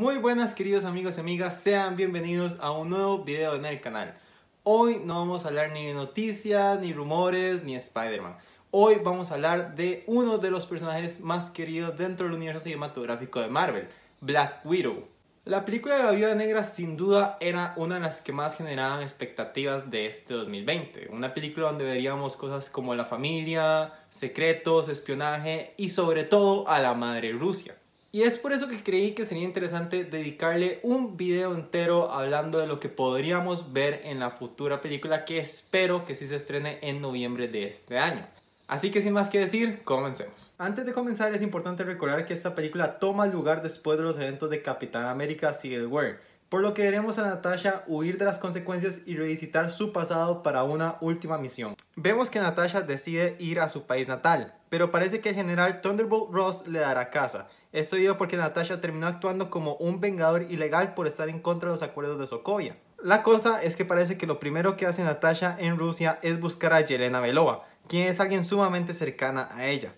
Muy buenas queridos amigos y amigas, sean bienvenidos a un nuevo video en el canal. Hoy no vamos a hablar ni de noticias, ni rumores, ni Spider-Man. Hoy vamos a hablar de uno de los personajes más queridos dentro del universo cinematográfico de Marvel, Black Widow. La película de la Viuda Negra sin duda era una de las que más generaban expectativas de este 2020. Una película donde veríamos cosas como la familia, secretos, espionaje y sobre todo a la madre Rusia. Y es por eso que creí que sería interesante dedicarle un video entero hablando de lo que podríamos ver en la futura película que espero que sí se estrene en noviembre de este año. Así que sin más que decir, comencemos. Antes de comenzar es importante recordar que esta película toma lugar después de los eventos de Capitán América Civil War, por lo que veremos a Natasha huir de las consecuencias y revisitar su pasado para una última misión. Vemos que Natasha decide ir a su país natal, pero parece que el general Thunderbolt Ross le dará casa, esto iba porque Natasha terminó actuando como un vengador ilegal por estar en contra de los acuerdos de Sokovia. La cosa es que parece que lo primero que hace Natasha en Rusia es buscar a Yelena Belova, quien es alguien sumamente cercana a ella.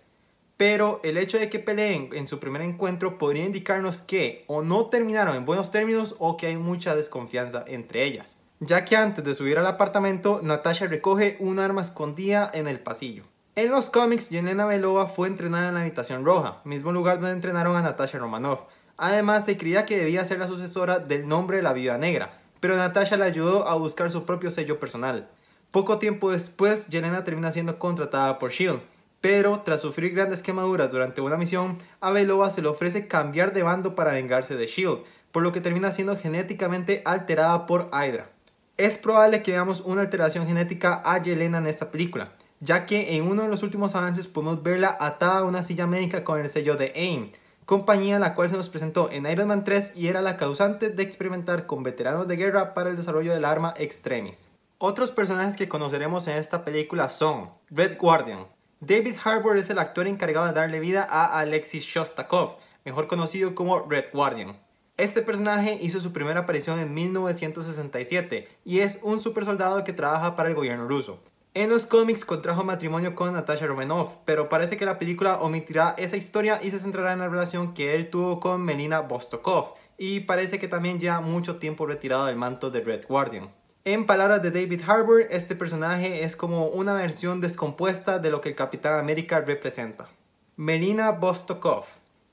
Pero el hecho de que peleen en su primer encuentro podría indicarnos que o no terminaron en buenos términos o que hay mucha desconfianza entre ellas, ya que antes de subir al apartamento, Natasha recoge un arma escondida en el pasillo. En los cómics, Yelena Belova fue entrenada en la Habitación Roja, mismo lugar donde entrenaron a Natasha Romanoff. Además, se creía que debía ser la sucesora del nombre de la Viuda Negra, pero Natasha la ayudó a buscar su propio sello personal. Poco tiempo después, Yelena termina siendo contratada por SHIELD, pero tras sufrir grandes quemaduras durante una misión, a Belova se le ofrece cambiar de bando para vengarse de SHIELD, por lo que termina siendo genéticamente alterada por Hydra. Es probable que veamos una alteración genética a Yelena en esta película, ya que en uno de los últimos avances pudimos verla atada a una silla médica con el sello de AIM, compañía la cual se nos presentó en Iron Man 3 y era la causante de experimentar con veteranos de guerra para el desarrollo del arma Extremis. Otros personajes que conoceremos en esta película son Red Guardian. David Harbour es el actor encargado de darle vida a Alexis Shostakov, mejor conocido como Red Guardian. Este personaje hizo su primera aparición en 1967 y es un supersoldado que trabaja para el gobierno ruso. En los cómics contrajo matrimonio con Natasha Romanoff, pero parece que la película omitirá esa historia y se centrará en la relación que él tuvo con Melina Bostokov, y parece que también ya mucho tiempo retirado del manto de Red Guardian. En palabras de David Harbour, este personaje es como una versión descompuesta de lo que el Capitán América representa. Melina Bostokov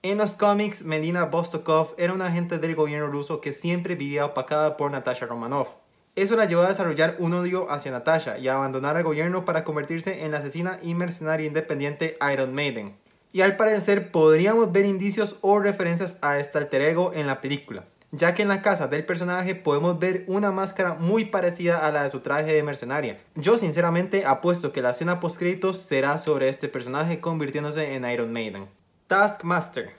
en los cómics, Melina Bostokov era una agente del gobierno ruso que siempre vivía opacada por Natasha Romanoff. Eso la llevó a desarrollar un odio hacia Natasha y a abandonar al gobierno para convertirse en la asesina y mercenaria independiente Iron Maiden. Y al parecer podríamos ver indicios o referencias a este alter ego en la película, ya que en la casa del personaje podemos ver una máscara muy parecida a la de su traje de mercenaria. Yo sinceramente apuesto que la escena post será sobre este personaje convirtiéndose en Iron Maiden. Taskmaster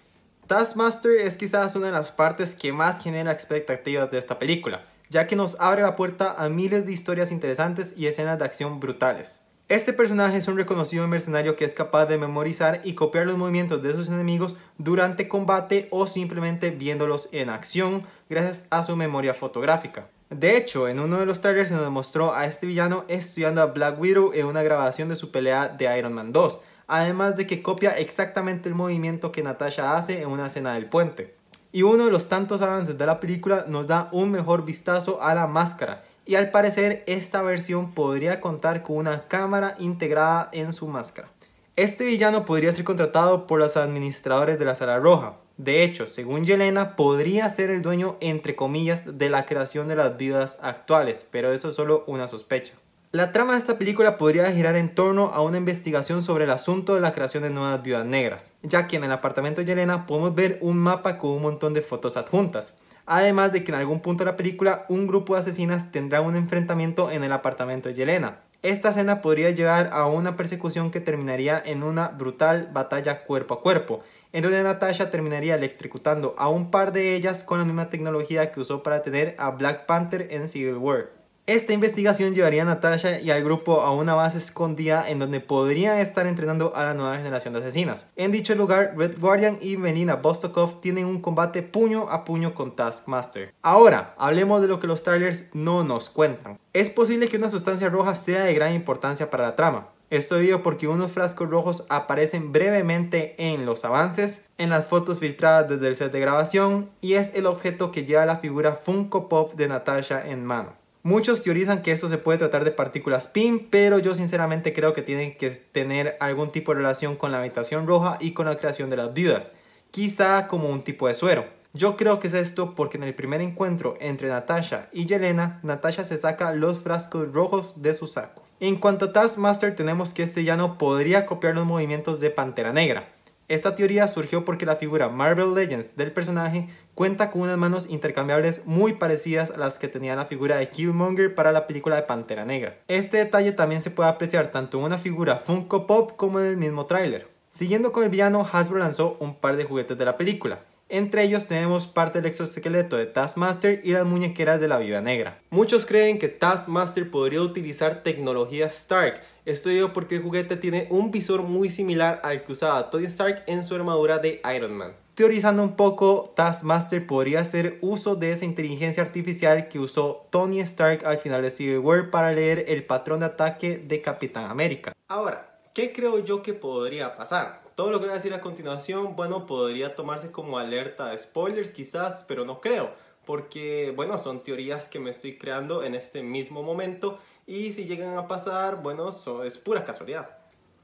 Taskmaster es quizás una de las partes que más genera expectativas de esta película, ya que nos abre la puerta a miles de historias interesantes y escenas de acción brutales. Este personaje es un reconocido mercenario que es capaz de memorizar y copiar los movimientos de sus enemigos durante combate o simplemente viéndolos en acción gracias a su memoria fotográfica. De hecho, en uno de los trailers se nos demostró a este villano estudiando a Black Widow en una grabación de su pelea de Iron Man 2, además de que copia exactamente el movimiento que Natasha hace en una escena del puente y uno de los tantos avances de la película nos da un mejor vistazo a la máscara y al parecer esta versión podría contar con una cámara integrada en su máscara. Este villano podría ser contratado por los administradores de la Sala Roja. De hecho, según Yelena, podría ser el dueño, entre comillas, de la creación de las viudas actuales, pero eso es solo una sospecha. La trama de esta película podría girar en torno a una investigación sobre el asunto de la creación de nuevas viudas negras, ya que en el apartamento de Yelena podemos ver un mapa con un montón de fotos adjuntas. Además de que en algún punto de la película un grupo de asesinas tendrá un enfrentamiento en el apartamento de Yelena. Esta escena podría llevar a una persecución que terminaría en una brutal batalla cuerpo a cuerpo, en donde Natasha terminaría electrocutando a un par de ellas con la misma tecnología que usó para tener a Black Panther en Civil War. Esta investigación llevaría a Natasha y al grupo a una base escondida en donde podrían estar entrenando a la nueva generación de asesinas. En dicho lugar, Red Guardian y Melina Bostokov tienen un combate puño a puño con Taskmaster. Ahora, hablemos de lo que los trailers no nos cuentan. Es posible que una sustancia roja sea de gran importancia para la trama. Esto debido porque unos frascos rojos aparecen brevemente en los avances, en las fotos filtradas desde el set de grabación y es el objeto que lleva la figura Funko Pop de Natasha en mano. Muchos teorizan que esto se puede tratar de partículas pin, pero yo sinceramente creo que tienen que tener algún tipo de relación con la habitación roja y con la creación de las viudas, quizá como un tipo de suero. Yo creo que es esto porque en el primer encuentro entre Natasha y Yelena, Natasha se saca los frascos rojos de su saco. En cuanto a Taskmaster tenemos que este ya no podría copiar los movimientos de Pantera Negra. Esta teoría surgió porque la figura Marvel Legends del personaje cuenta con unas manos intercambiables muy parecidas a las que tenía la figura de Killmonger para la película de Pantera Negra. Este detalle también se puede apreciar tanto en una figura Funko Pop como en el mismo tráiler. Siguiendo con el villano, Hasbro lanzó un par de juguetes de la película. Entre ellos tenemos parte del exoesqueleto de Taskmaster y las muñequeras de la Viva Negra. Muchos creen que Taskmaster podría utilizar tecnología Stark. Esto digo porque el juguete tiene un visor muy similar al que usaba Tony Stark en su armadura de Iron Man. Teorizando un poco, Taskmaster podría hacer uso de esa inteligencia artificial que usó Tony Stark al final de Civil War para leer el patrón de ataque de Capitán América. Ahora, ¿qué creo yo que podría pasar? Todo lo que voy a decir a continuación, bueno, podría tomarse como alerta de spoilers quizás, pero no creo, porque, bueno, son teorías que me estoy creando en este mismo momento y si llegan a pasar, bueno, es pura casualidad.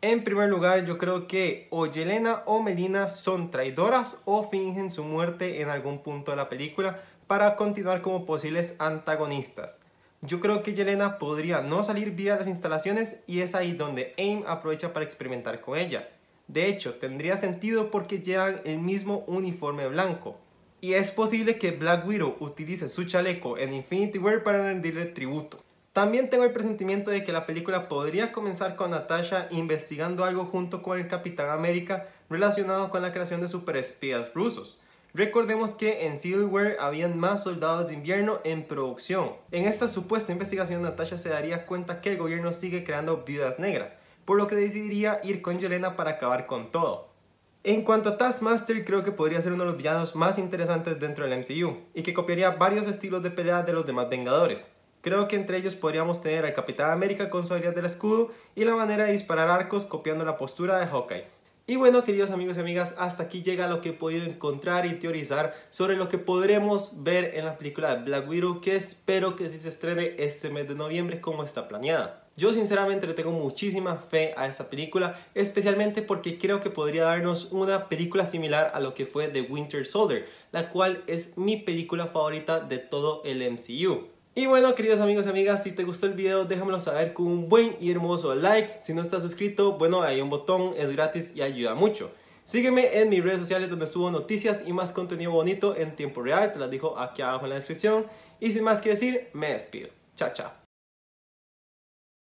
En primer lugar, yo creo que o Yelena o Melina son traidoras o fingen su muerte en algún punto de la película para continuar como posibles antagonistas. Yo creo que Yelena podría no salir vía las instalaciones y es ahí donde AIM aprovecha para experimentar con ella. De hecho, tendría sentido porque llevan el mismo uniforme blanco. Y es posible que Black Widow utilice su chaleco en Infinity War para rendirle tributo. También tengo el presentimiento de que la película podría comenzar con Natasha investigando algo junto con el Capitán América relacionado con la creación de superespías rusos. Recordemos que en Civil War habían más soldados de invierno en producción. En esta supuesta investigación Natasha se daría cuenta que el gobierno sigue creando viudas negras, por lo que decidiría ir con Yelena para acabar con todo. En cuanto a Taskmaster, creo que podría ser uno de los villanos más interesantes dentro del MCU, y que copiaría varios estilos de pelea de los demás Vengadores. Creo que entre ellos podríamos tener al Capitán América con su habilidad del escudo y la manera de disparar arcos copiando la postura de Hawkeye. Y bueno, queridos amigos y amigas, hasta aquí llega lo que he podido encontrar y teorizar sobre lo que podremos ver en la película de Black Widow, que espero que sí se estrene este mes de noviembre como está planeada. Yo sinceramente le tengo muchísima fe a esta película, especialmente porque creo que podría darnos una película similar a lo que fue The Winter Soldier, la cual es mi película favorita de todo el MCU. Y bueno, queridos amigos y amigas, si te gustó el video déjamelo saber con un buen y hermoso like. Si no estás suscrito, bueno, hay un botón, es gratis y ayuda mucho. Sígueme en mis redes sociales donde subo noticias y más contenido bonito en tiempo real, te las dejo aquí abajo en la descripción. Y sin más que decir, me despido. Chao, chao.